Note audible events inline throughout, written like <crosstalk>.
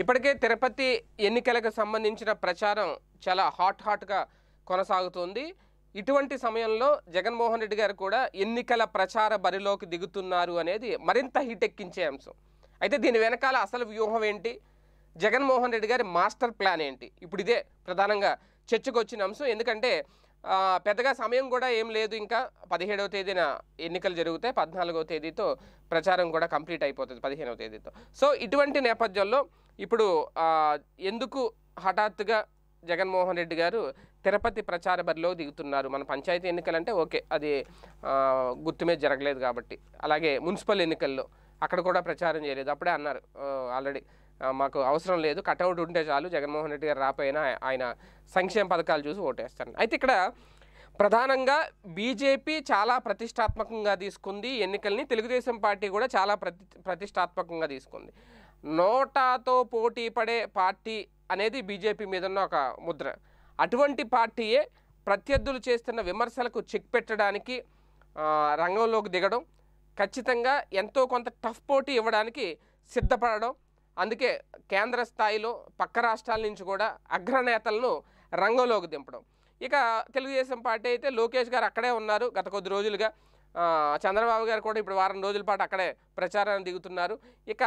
ఇప్పటికే తిరుపతి ఎన్నికలకు సంబంధించిన ప్రచారం చాలా హాట్ హాట్గా కొనసాగుతోంది ఇటువంటి సమయంలో జగన్మోహన్ రెడ్డి గారు కూడా ఎన్నికల ప్రచార బరిలోకి దిగుతున్నారు అనేది మరింత హిటెక్కించే అంశం అయితే దీని వెనకాల అసలు వ్యూహం ఏంటి జగన్మోహన్ రెడ్డి గారి మాస్టర్ ప్లాన్ ఏంటి ఇప్పుడు ఇదే ప్రధానంగా చర్చకు వచ్చిన అంశం ఎందుకంటే పెద్దగా సమయం కూడా ఏం లేదు ఇంకా పదిహేడవ తేదీన ఎన్నికలు జరుగుతాయి పద్నాలుగవ తేదీతో ప్రచారం కూడా కంప్లీట్ అయిపోతుంది పదిహేనవ తేదీతో సో ఇటువంటి నేపథ్యంలో ఇప్పుడు ఎందుకు హఠాత్తుగా జగన్మోహన్ రెడ్డి గారు తిరుపతి ప్రచార బరిలో దిగుతున్నారు మన పంచాయతీ ఎన్నికలంటే ఓకే అది గుర్తుమే జరగలేదు కాబట్టి అలాగే మున్సిపల్ ఎన్నికల్లో అక్కడ కూడా ప్రచారం చేయలేదు అప్పుడే అన్నారు ఆల్రెడీ మాకు అవసరం లేదు కటౌట్ ఉంటే చాలు జగన్మోహన్ రెడ్డి గారు రాపోయినా ఆయన సంక్షేమ పథకాలు చూసి ఓటేస్తాను అయితే ఇక్కడ ప్రధానంగా బీజేపీ చాలా ప్రతిష్టాత్మకంగా తీసుకుంది ఎన్నికల్ని తెలుగుదేశం పార్టీ కూడా చాలా ప్రతి ప్రతిష్టాత్మకంగా తీసుకుంది నోటాతో పోటీ పడే పార్టీ అనేది బీజేపీ మీదున్న ఒక ముద్ర అటువంటి పార్టీయే ప్రత్యర్థులు చేస్తున్న విమర్శలకు చెక్ పెట్టడానికి రంగంలోకి దిగడం ఖచ్చితంగా ఎంతో కొంత టఫ్ పోటీ ఇవ్వడానికి సిద్ధపడడం అందుకే కేంద్ర స్థాయిలో పక్క రాష్ట్రాల నుంచి కూడా అగ్రనేతలను రంగంలోకి దింపడం ఇక తెలుగుదేశం పార్టీ అయితే లోకేష్ గారు అక్కడే ఉన్నారు గత కొద్ది రోజులుగా చంద్రబాబు గారు కూడా ఇప్పుడు వారం రోజుల పాటు అక్కడే ప్రచారాన్ని దిగుతున్నారు ఇక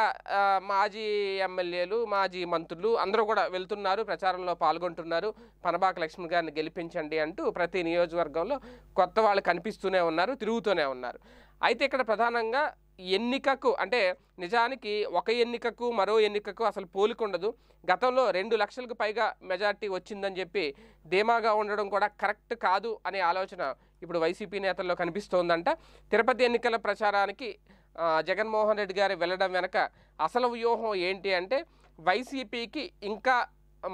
మాజీ ఎమ్మెల్యేలు మాజీ మంత్రులు అందరూ కూడా వెళ్తున్నారు ప్రచారంలో పాల్గొంటున్నారు పనబాక లక్ష్మి గారిని గెలిపించండి అంటూ ప్రతి నియోజకవర్గంలో కొత్త వాళ్ళు కనిపిస్తూనే ఉన్నారు తిరుగుతూనే ఉన్నారు అయితే ఇక్కడ ప్రధానంగా ఎన్నికకు అంటే నిజానికి ఒక ఎన్నికకు మరో ఎన్నికకు అసలు పోలిక ఉండదు గతంలో రెండు లక్షలకు పైగా మెజార్టీ వచ్చిందని చెప్పి ధీమాగా ఉండడం కూడా కరెక్ట్ కాదు అనే ఆలోచన ఇప్పుడు వైసీపీ నేతల్లో కనిపిస్తోందంట తిరుపతి ఎన్నికల ప్రచారానికి జగన్మోహన్ రెడ్డి గారు వెళ్ళడం వెనక అసలు వ్యూహం ఏంటి అంటే వైసీపీకి ఇంకా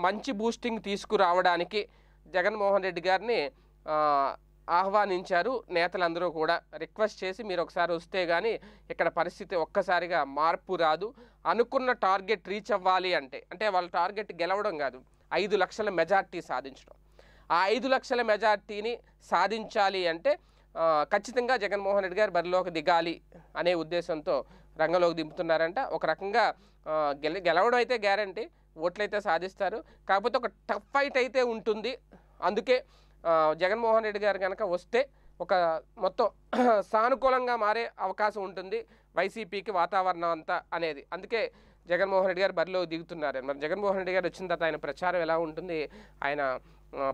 మంచి బూస్టింగ్ తీసుకురావడానికి జగన్మోహన్ రెడ్డి గారిని ఆహ్వానించారు నేతలందరూ కూడా రిక్వెస్ట్ చేసి మీరు ఒకసారి వస్తే కానీ ఇక్కడ పరిస్థితి ఒక్కసారిగా మార్పు రాదు అనుకున్న టార్గెట్ రీచ్ అవ్వాలి అంటే అంటే వాళ్ళ టార్గెట్ గెలవడం కాదు ఐదు లక్షల మెజార్టీ సాధించడం ఆ ఐదు లక్షల మెజార్టీని సాధించాలి అంటే ఖచ్చితంగా జగన్మోహన్ రెడ్డి గారు బరిలోకి దిగాలి అనే ఉద్దేశంతో రంగంలోకి దింపుతున్నారంట ఒక రకంగా గెల గెలవడం అయితే గ్యారంటీ ఓట్లయితే సాధిస్తారు కాకపోతే ఒక టఫ్ ఫైట్ అయితే ఉంటుంది అందుకే జగన్మోహన్ రెడ్డి గారు కనుక వస్తే ఒక మొత్తం <clears throat> సానుకూలంగా మారే అవకాశం ఉంటుంది వైసీపీకి వాతావరణం అంతా అనేది అందుకే జగన్మోహన్ రెడ్డి గారు బరిలో దిగుతున్నారు మరి జగన్మోహన్ రెడ్డి గారు వచ్చిన తర్వాత ఆయన ప్రచారం ఎలా ఉంటుంది ఆయన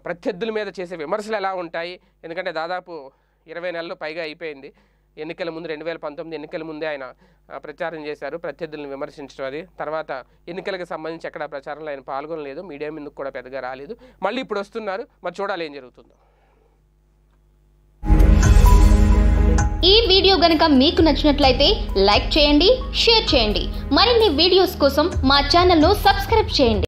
ప్రత్యర్థుల మీద చేసే విమర్శలు ఎలా ఉంటాయి ఎందుకంటే దాదాపు ఇరవై నెలలు పైగా అయిపోయింది ఎన్నికల ముందు రెండు వేల పంతొమ్మిది ఎన్నికల ముందే ఆయన ప్రచారం చేశారు ప్రత్యర్థులను విమర్శించడం అది తర్వాత ఎన్నికలకు సంబంధించి ఎక్కడ ప్రచారంలో ఆయన పాల్గొనలేదు మీడియా ముందుకు కూడా పెద్దగా రాలేదు మళ్ళీ ఇప్పుడు వస్తున్నారు మరి చూడాలి ఏం జరుగుతుందో ఈ వీడియో గనక మీకు నచ్చినట్లయితే లైక్ చేయండి షేర్ చేయండి మరిన్ని వీడియోస్ కోసం మా ఛానల్ను సబ్స్క్రైబ్ చేయండి